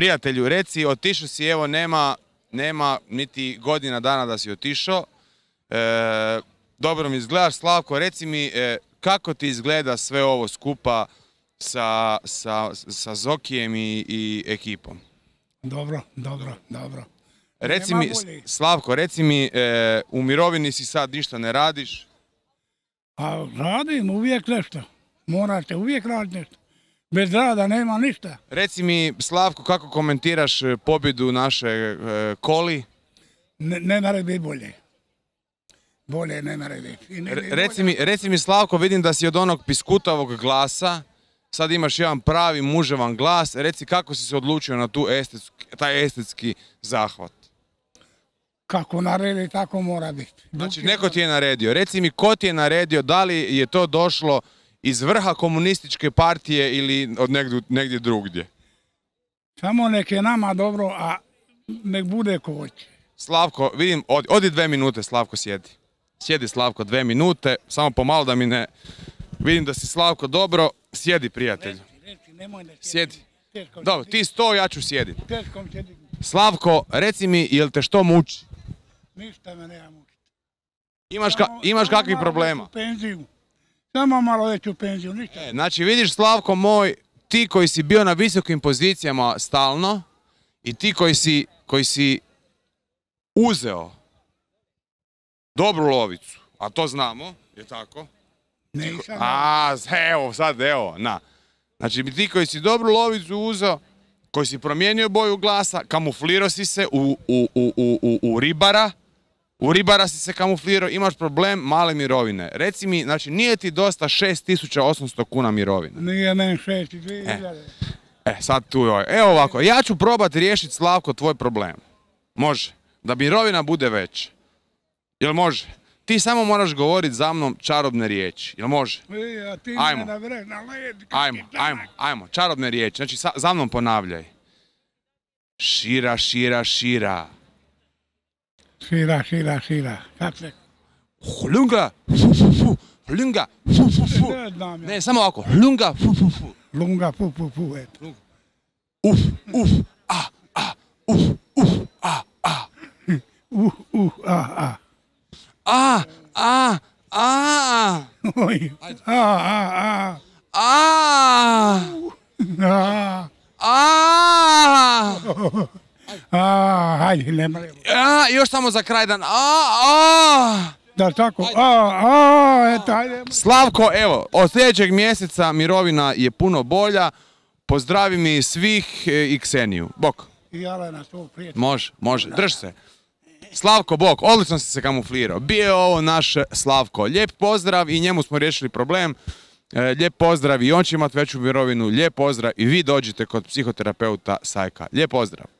prijatelju reci, otišao si, evo nema, nema niti godina dana da si otišao, e, dobro mi izgledaš, Slavko, reci mi e, kako ti izgleda sve ovo skupa sa, sa, sa Zokijem i, i ekipom? Dobro, dobro, dobro. Reci mi, Slavko, reci mi, e, u mirovini si sad ništa ne radiš? A pa, radim uvijek nešto. Morate uvijek raditi nešto. Bez rada nema ništa. Reci mi, Slavko, kako komentiraš e, pobjedu naše e, koli? Ne, naredi bolje. Bolje ne reci, mi, Slavko, vidim da si od onog piskutavog glasa, sad imaš jedan pravi muževan glas, reci kako si se odlučio na tu taj estetski zahvat? Kako naredi, tako mora biti. Znači, neko ti je naredio. Reci mi, ko ti je naredio, da li je to došlo iz vrha komunističke partije ili od negdje, drugdje? Samo nek je nama dobro, a nek bude ko hoće. Slavko, vidim, odi, dve minute, Slavko sjedi. Sjedi Slavko dve minute, samo pomalo da mi ne... Vidim da si Slavko dobro, sjedi prijatelju. Sjedi. Dobro, ti sto, ja ću sjediti. Slavko, reci mi, jel te što muči? Ništa me nema muči. Imaš, ka, imaš kakvih problema? Penziju. Samo malo veću penziju, ništa. E, znači vidiš Slavko moj, ti koji si bio na visokim pozicijama stalno i ti koji si, uzeo dobru lovicu, a to znamo, je tako? A, evo, sad, evo, na. Znači, ti koji si dobru lovicu uzeo, koji si promijenio boju glasa, kamuflirao si se u ribara, u ribara si se kamuflirao, imaš problem male mirovine. Reci mi, znači nije ti dosta 6800 kuna mirovine? Nije meni E. e, sad tu je. Ovaj, Evo ovako, ja ću probati riješiti Slavko tvoj problem. Može. Da mirovina bude veća. Jel može? Ti samo moraš govoriti za mnom čarobne riječi. Jel može? E, ajmo. Ajmo, ajmo, ajmo. Čarobne riječi. Znači, za mnom ponavljaj. Šira, šira, šira. 쉬라 쉬라 쉬라 깍깍 훌lun가 후후후 훌lun가 후후후 네, 네 삼아갖고 훌lun가 후후후 훌lun가 후후후 우프 우프 아아 우프 우프 아아 우우 아아 아아 아. 어이. 아. 아 아. 아, 아, 아. 아. 아. 아. A, hajde, nema. A, još samo za kraj dan. A, a. Da, tako. A, a, eto, hajde. Slavko, evo, od sljedećeg mjeseca mirovina je puno bolja. Pozdravi mi svih e, i Kseniju. Bok. I na svog prijatelja. Može, može. Drž se. Slavko Bok, odlično si se kamuflirao. Bio je ovo naš Slavko. Lijep pozdrav i njemu smo riješili problem. E, lijep pozdrav i on će imati veću mirovinu. Lijep pozdrav i vi dođite kod psihoterapeuta Sajka. Lijep pozdrav.